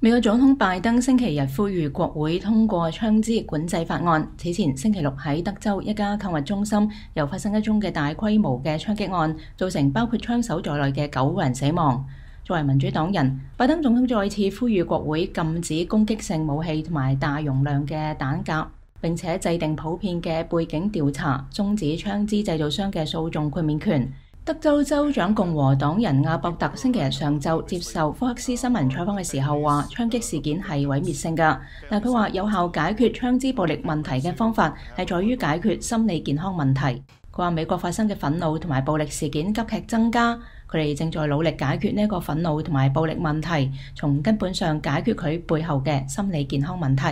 美国总统拜登星期日呼吁国会通过枪支管制法案。此前星期六喺德州一家购物中心又发生一宗嘅大规模嘅枪击案，造成包括枪手在内嘅九人死亡。作为民主党人，拜登总统再次呼吁国会禁止攻击性武器同埋大容量嘅弹夹，并且制定普遍嘅背景调查，终止枪支制造商嘅诉讼豁免权。德州州长共和党人阿伯特星期日上昼接受福克斯新闻采访嘅时候话，枪击事件系毁灭性噶。但佢话，有效解决枪支暴力问题嘅方法系在于解决心理健康问题。佢话美国发生嘅愤怒同埋暴力事件急剧增加，佢哋正在努力解决呢个愤怒同埋暴力问题，从根本上解决佢背后嘅心理健康问题。